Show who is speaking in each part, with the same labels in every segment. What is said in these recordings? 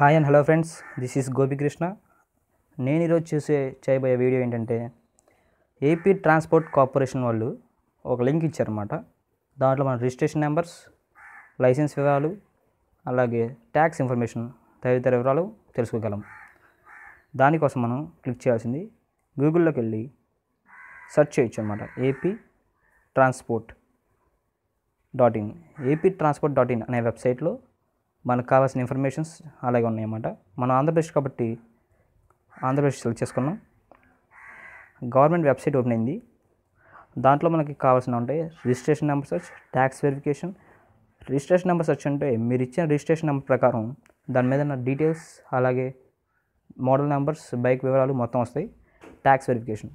Speaker 1: hi and hello friends this is Gopikrishna నేను ఈరోజు చూసే చేయబోయే వీడియో ఏంటంటే ఏపీ ట్రాన్స్పోర్ట్ కార్పొరేషన్ వాళ్ళు ఒక లింక్ ఇచ్చారన్నమాట దాంట్లో మన రిజిస్ట్రేషన్ నెంబర్స్ లైసెన్స్ వివరాలు అలాగే ట్యాక్స్ ఇన్ఫర్మేషన్ తదితర వివరాలు తెలుసుకోగలం దానికోసం మనం క్లిక్ చేయాల్సింది గూగుల్లోకి వెళ్ళి సెర్చ్ చేయొచ్చు అనమాట AP transport dot in AP transport dot in అనే వెబ్సైట్లో మనకు కావాల్సిన ఇన్ఫర్మేషన్స్ అలాగే ఉన్నాయన్నమాట మనం ఆంధ్రప్రదేశ్ కాబట్టి ఆంధ్రప్రదేశ్ సెలెక్ట్ చేసుకున్నాం గవర్నమెంట్ వెబ్సైట్ ఓపెన్ అయింది దాంట్లో మనకి కావాల్సిన ఉంటాయి registration number search tax verification registration number search అంటే మీరు ఇచ్చిన రిజిస్ట్రేషన్ నెంబర్ ప్రకారం దాని మీద ఉన్న డీటెయిల్స్ అలాగే మోడల్ నెంబర్స్ బైక్ వివరాలు మొత్తం వస్తాయి ట్యాక్స్ వెరిఫికేషన్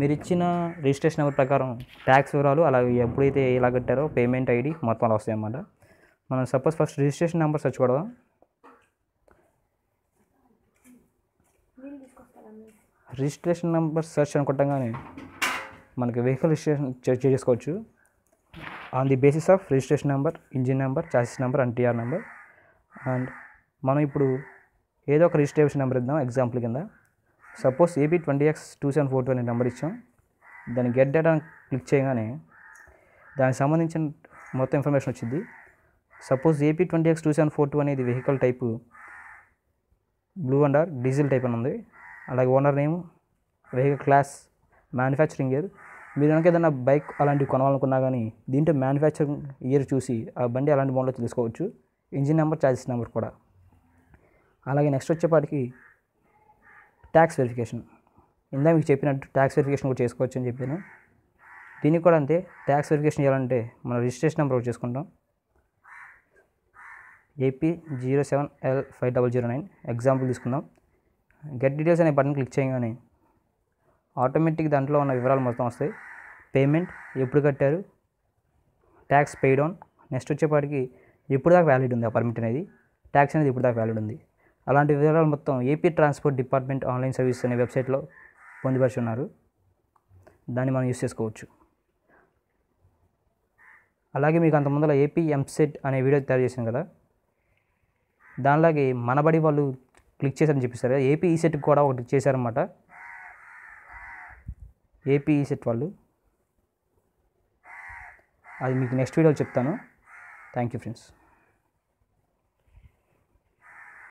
Speaker 1: మీరు ఇచ్చిన రిజిస్ట్రేషన్ నెంబర్ ప్రకారం ట్యాక్స్ వివరాలు అలాగే ఎప్పుడైతే ఎలా కట్టారో పేమెంట్ ఐడి మొత్తం అలా వస్తాయి అన్నమాట మనం suppose first registration number search కొడదాం రిజిస్ట్రేషన్ నెంబర్ సెర్చ్ అనుకుంటాం కానీ మనకి వెహికల్ రిజిస్ట్రేషన్ చెక్ చేసుకోవచ్చు on the basis of registration number engine number chassis number and TR number and మనం ఇప్పుడు ఏదో ఒక రిజిస్ట్రేషన్ నెంబర్ ఇద్దాం ఎగ్జాంపుల్ కింద suppose AB twenty X two seven four two అనే నెంబర్ ఇచ్చాం దాన్ని గెట్ డేటా క్లిక్ చేయగానే దానికి సంబంధించిన మొత్తం ఇన్ఫర్మేషన్ వచ్చింది suppose AP twenty X two seven four two అనేది vehicle type blue and R diesel type అని ఉంది అలాగే owner name vehicle class manufacturing year మీరు కనుక ఏదైనా బైక్ అలాంటివి కొనాలనుకున్నా కానీ దీంట్లో మ్యానుఫ్యాక్చరింగ్ ఇయర్ చూసి ఆ బండి అలాంటి మోడల్ తెలుసుకోవచ్చు ఇంజిన్ నెంబర్ ఛార్జెస్ నెంబర్ కూడా అలాగే నెక్స్ట్ వచ్చేపాటికి ట్యాక్స్ వెరిఫికేషన్ ఇందా మీకు చెప్పినట్టు ట్యాక్స్ వెరిఫికేషన్ కూడా చేసుకోవచ్చు అని చెప్పాను దీనికి కూడా అంతే ట్యాక్స్ వెరిఫికేషన్ చేయాలంటే మనం రిజిస్ట్రేషన్ నెంబర్ ఒకటి చేసుకుంటాం AP zero seven L five double zero nine example తీసుకుందాం గెట్ డీటెయిల్స్ అనే బటన్ క్లిక్ చేయగానే ఆటోమేటిక్ దాంట్లో ఉన్న వివరాలు మొత్తం వస్తాయి పేమెంట్ ఎప్పుడు కట్టారు ట్యాక్స్ పెయిడ్ ఆన్ నెక్స్ట్ వచ్చేపాటికి ఎప్పుడు దాకా వ్యాలిడ్ ఉంది ఆ పర్మిట్ అనేది ట్యాక్స్ అనేది ఎప్పుడు దాకా వ్యాలిడ్ ఉంది అలాంటి వివరాలు మొత్తం AP transport department online service అనే వెబ్సైట్లో పొందుపరిచి ఉన్నారు దాన్ని మనం యూస్ చేసుకోవచ్చు అలాగే మీకు అంత ముందర ఏపీ ఎంసెట్ అనే వీడియో తయారు చేశాను కదా దానిలాగే మనబడి వాళ్ళు క్లిక్ చేశారని చెప్పిస్తారు ఏపీ ఈసెట్ కూడా ఒకటి చేశారనమాట ఏపీ ఈసెట్ వాళ్ళు అది మీకు నెక్స్ట్ వీడియోలో చెప్తాను థ్యాంక్ యూ ఫ్రెండ్స్